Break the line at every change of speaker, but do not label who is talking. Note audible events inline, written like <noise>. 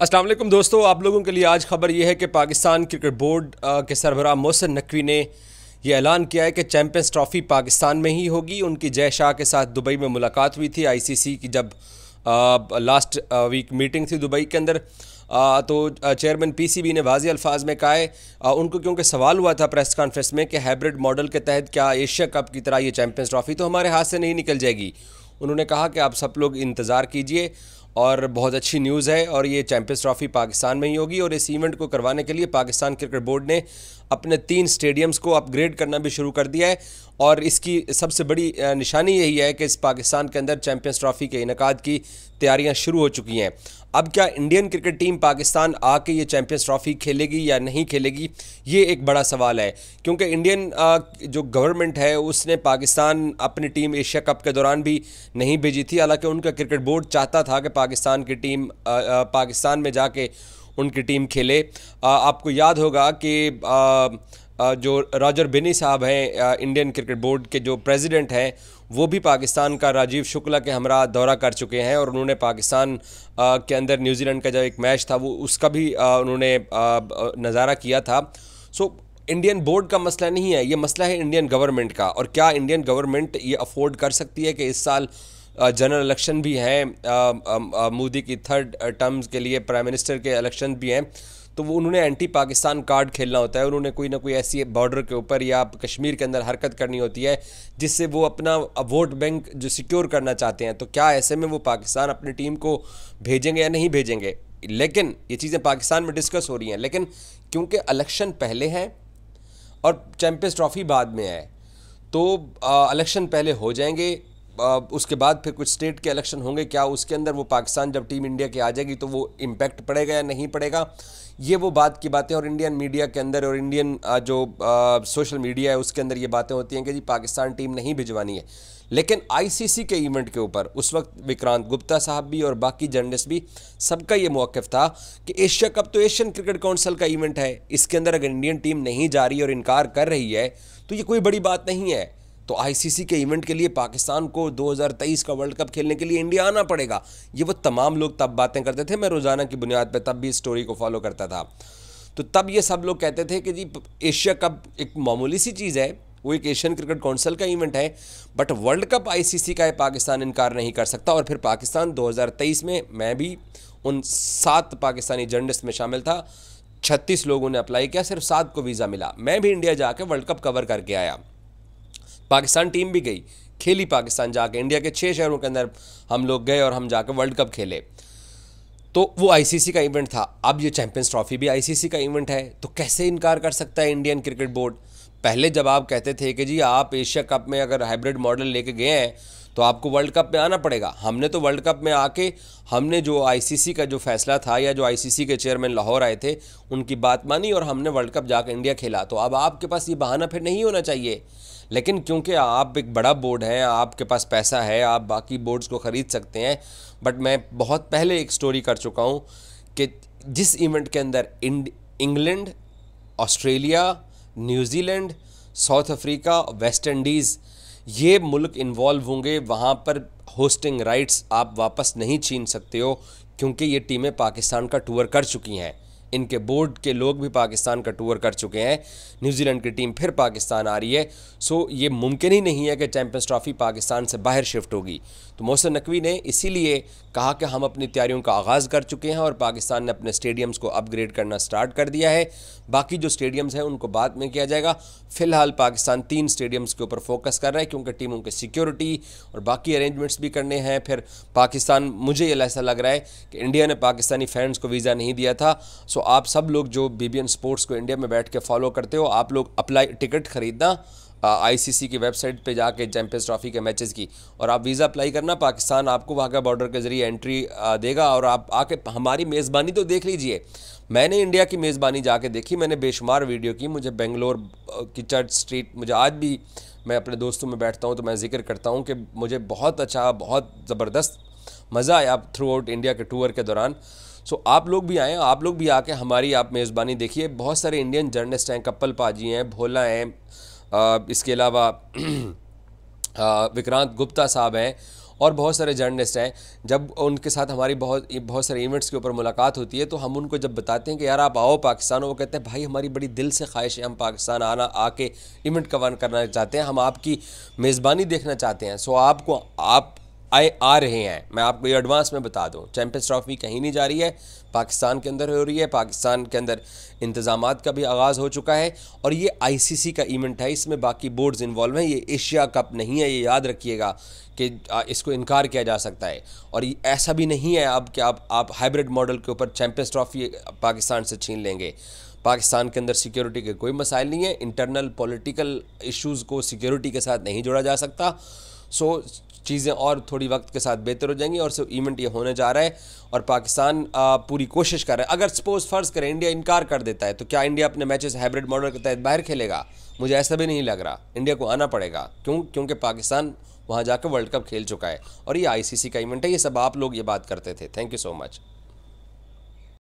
असलम दोस्तों आप लोगों के लिए आज खबर यह है कि पाकिस्तान क्रिकेट बोर्ड के सरबरा मोहसिन नकवी ने यह ऐलान किया है कि चैम्पियंस ट्रॉफ़ी पाकिस्तान में ही होगी उनकी जय शाह के साथ दुबई में मुलाकात हुई थी आईसीसी की जब आ, लास्ट आ, वीक मीटिंग थी दुबई के अंदर आ, तो चेयरमैन पीसीबी ने वाजी अल्फाज में कहा है उनको क्योंकि सवाल हुआ था प्रेस कॉन्फ्रेंस में कि हाइब्रिड मॉडल के तहत क्या एशिया कप की तरह ये चैम्पियंस ट्रॉफ़ी तो हमारे हाथ से नहीं निकल जाएगी उन्होंने कहा कि आप सब लोग इंतज़ार कीजिए और बहुत अच्छी न्यूज़ है और ये चैम्पियंस ट्रॉफ़ी पाकिस्तान में ही होगी और इस इवेंट को करवाने के लिए पाकिस्तान क्रिकेट बोर्ड ने अपने तीन स्टेडियम्स को अपग्रेड करना भी शुरू कर दिया है और इसकी सबसे बड़ी निशानी यही है कि इस पाकिस्तान के अंदर चैम्पियंस ट्रॉफ़ी के इनका की तैयारियां शुरू हो चुकी हैं अब क्या इंडियन क्रिकेट टीम पाकिस्तान आके ये चैंपियंस ट्रॉफी खेलेगी या नहीं खेलेगी ये एक बड़ा सवाल है क्योंकि इंडियन जो गवर्नमेंट है उसने पाकिस्तान अपनी टीम एशिया कप के दौरान भी नहीं भेजी थी हालांकि उनका क्रिकेट बोर्ड चाहता था कि पाकिस्तान की टीम पाकिस्तान में जाके उनकी टीम खेले आपको याद होगा कि जो राजर बिनी साहब हैं इंडियन क्रिकेट बोर्ड के जो प्रेसिडेंट हैं वो भी पाकिस्तान का राजीव शुक्ला के हमरा दौरा कर चुके हैं और उन्होंने पाकिस्तान के अंदर न्यूजीलैंड का जो एक मैच था वो उसका भी उन्होंने नज़ारा किया था सो इंडियन बोर्ड का मसला नहीं है ये मसला है इंडियन गवर्नमेंट का और क्या इंडियन गवर्नमेंट ये अफोर्ड कर सकती है कि इस साल जनरल इलेक्शन भी हैं मोदी की थर्ड टर्म्स के लिए प्राइम मिनिस्टर के इलेक्शन भी हैं तो वो उन्होंने एंटी पाकिस्तान कार्ड खेलना होता है उन्होंने कोई ना कोई ऐसी बॉर्डर के ऊपर या कश्मीर के अंदर हरकत करनी होती है जिससे वो अपना वोट बैंक जो सिक्योर करना चाहते हैं तो क्या ऐसे में वो पाकिस्तान अपनी टीम को भेजेंगे या नहीं भेजेंगे लेकिन ये चीज़ें पाकिस्तान में डिस्कस हो रही हैं लेकिन क्योंकि इलेक्शन पहले हैं और चैम्पियंस ट्रॉफी बाद में है तो इलेक्शन पहले हो जाएंगे उसके बाद फिर कुछ स्टेट के इलेक्शन होंगे क्या उसके अंदर वो पाकिस्तान जब टीम इंडिया की आ जाएगी तो वो इम्पैक्ट पड़ेगा या नहीं पड़ेगा ये वो बात की बातें और इंडियन मीडिया के अंदर और इंडियन जो सोशल मीडिया है उसके अंदर ये बातें होती हैं कि जी पाकिस्तान टीम नहीं भिजवानी है लेकिन आईसीसी के इवेंट के ऊपर उस वक्त विक्रांत गुप्ता साहब भी और बाकी जर्नलिस्ट भी सबका ये मौक़ था कि एशिया कप तो एशियन क्रिकेट काउंसिल का इवेंट है इसके अंदर अगर इंडियन टीम नहीं जा रही और इनकार कर रही है तो ये कोई बड़ी बात नहीं है तो आईसीसी के इवेंट के लिए पाकिस्तान को 2023 का वर्ल्ड कप खेलने के लिए इंडिया आना पड़ेगा ये वो तमाम लोग तब बातें करते थे मैं रोज़ाना की बुनियाद पर तब भी इस स्टोरी को फॉलो करता था तो तब ये सब लोग कहते थे कि जी एशिया कप एक मामूली सी चीज़ है वो एक एशियन क्रिकेट काउंसिल का इवेंट है बट वर्ल्ड कप आईसीसी का पाकिस्तान इनकार नहीं कर सकता और फिर पाकिस्तान 2023 में मैं भी उन सात पाकिस्तानी जर्नलिस्ट में शामिल था छत्तीस लोगों ने अप्लाई किया सिर्फ सात को वीज़ा मिला मैं भी इंडिया जाकर वर्ल्ड कप कवर करके आया पाकिस्तान टीम भी गई खेली पाकिस्तान जाके इंडिया के छः शहरों के अंदर हम लोग गए और हम जाकर वर्ल्ड कप खेले तो वो आईसीसी का इवेंट था अब ये चैंपियंस ट्रॉफी भी आईसीसी का इवेंट है तो कैसे इनकार कर सकता है इंडियन क्रिकेट बोर्ड पहले जब आप कहते थे कि जी आप एशिया कप में अगर हाइब्रिड मॉडल लेके गए हैं तो आपको वर्ल्ड कप में आना पड़ेगा हमने तो वर्ल्ड कप में आके हमने जो आईसीसी का जो फैसला था या जो आईसीसी के चेयरमैन लाहौर आए थे उनकी बात मानी और हमने वर्ल्ड कप जाकर इंडिया खेला तो अब आपके पास ये बहाना फिर नहीं होना चाहिए लेकिन क्योंकि आप एक बड़ा बोर्ड हैं आपके पास पैसा है आप बाकी बोर्ड्स को ख़रीद सकते हैं बट मैं बहुत पहले एक स्टोरी कर चुका हूँ कि जिस इवेंट के अंदर England Australia New Zealand South Africa West Indies ये मुल्क इन्वॉल्व होंगे वहाँ पर होस्टिंग राइट्स आप वापस नहीं छीन सकते हो क्योंकि ये टीमें पाकिस्तान का टूर कर चुकी हैं इनके बोर्ड के लोग भी पाकिस्तान का टूर कर चुके हैं न्यूजीलैंड की टीम फिर पाकिस्तान आ रही है सो ये मुमकिन ही नहीं है कि चैम्पियंस ट्रॉफ़ी पाकिस्तान से बाहर शिफ्ट होगी तो मोहसिन नकवी ने इसीलिए कहा कि हम अपनी तैयारियों का आगाज़ कर चुके हैं और पाकिस्तान ने अपने स्टेडियम्स को अपग्रेड करना स्टार्ट कर दिया है बाकी जो स्टेडियम्स हैं उनको बाद में किया जाएगा फ़िलहाल पाकिस्तान तीन स्टेडियम्स के ऊपर फोकस कर रहा है क्योंकि टीमों के सिक्योरिटी और बाकी अरेंजमेंट्स भी करने हैं फिर पाकिस्तान मुझे ऐसा लग रहा है कि इंडिया ने पाकिस्तानी फैंस को वीज़ा नहीं दिया था सो सो आप सब लोग जो एन स्पोर्ट्स को इंडिया में बैठ के फॉलो करते हो आप लोग अप्लाई टिकट ख़रीदना आईसीसी की वेबसाइट पे जाके चैंपियंस ट्रॉफी के मैचेस की और आप वीज़ा अप्लाई करना पाकिस्तान आपको वहाँ का बॉर्डर के ज़रिए एंट्री देगा और आप आके हमारी मेज़बानी तो देख लीजिए मैंने इंडिया की मेज़बानी जाके देखी मैंने बेशुमार वीडियो की मुझे बेंगलोर की चर्च स्ट्रीट मुझे आज भी मैं अपने दोस्तों में बैठता हूँ तो मैं जिक्र करता हूँ कि मुझे बहुत अच्छा बहुत ज़बरदस्त मज़ा आया थ्रू आउट इंडिया के टूर के दौरान सो आप लोग भी आएँ आप लोग भी आके हमारी आप मेज़बानी देखिए बहुत सारे इंडियन जर्नलिस्ट हैं कप्पल पाजी हैं भोला हैं इसके अलावा <clears throat> विक्रांत गुप्ता साहब हैं और बहुत सारे जर्नलिस्ट हैं जब उनके साथ हमारी बहुत बहुत सारे इवेंट्स के ऊपर मुलाकात होती है तो हम उनको जब बताते हैं कि यार आप आओ पाकिस्तान वो कहते हैं भाई हमारी बड़ी दिल से ख्वाहिश है हम पाकिस्तान आना आके इवेंट कवर करना चाहते हैं हम आपकी मेज़बानी देखना चाहते हैं सो आपको आप आए आ रहे हैं मैं आपको ये एडवांस में बता दूं चैंपियंस ट्रॉफी कहीं नहीं जा रही है पाकिस्तान के अंदर हो रही है पाकिस्तान के अंदर इंतजाम का भी आगाज़ हो चुका है और ये आईसीसी का इवेंट है इसमें बाकी बोर्ड्स इन्वॉल्व हैं ये एशिया कप नहीं है ये याद रखिएगा कि इसको इनकार किया जा सकता है और ऐसा भी नहीं है अब कि आप आप हाइब्रिड मॉडल के ऊपर चैम्पियंस ट्रॉफी पाकिस्तान से छीन लेंगे पाकिस्तान के अंदर सिक्योरिटी के कोई मसाइल नहीं है इंटरनल पॉलिटिकल इश्यूज़ को सिक्योरिटी के साथ नहीं जोड़ा जा सकता सो चीज़ें और थोड़ी वक्त के साथ बेहतर हो जाएंगी और सिर्फ इवेंट ये होने जा रहा है और पाकिस्तान पूरी कोशिश कर रहा है अगर सपोज फ़र्ज़ करें इंडिया इनकार कर देता है तो क्या इंडिया अपने मैचेस हाइब्रिड मॉडल के तहत बाहर खेलेगा मुझे ऐसा भी नहीं लग रहा इंडिया को आना पड़ेगा क्यों क्योंकि पाकिस्तान वहाँ जाकर वर्ल्ड कप खेल चुका है और ये आई का इवेंट है ये सब आप लोग ये बात करते थे थैंक यू सो मच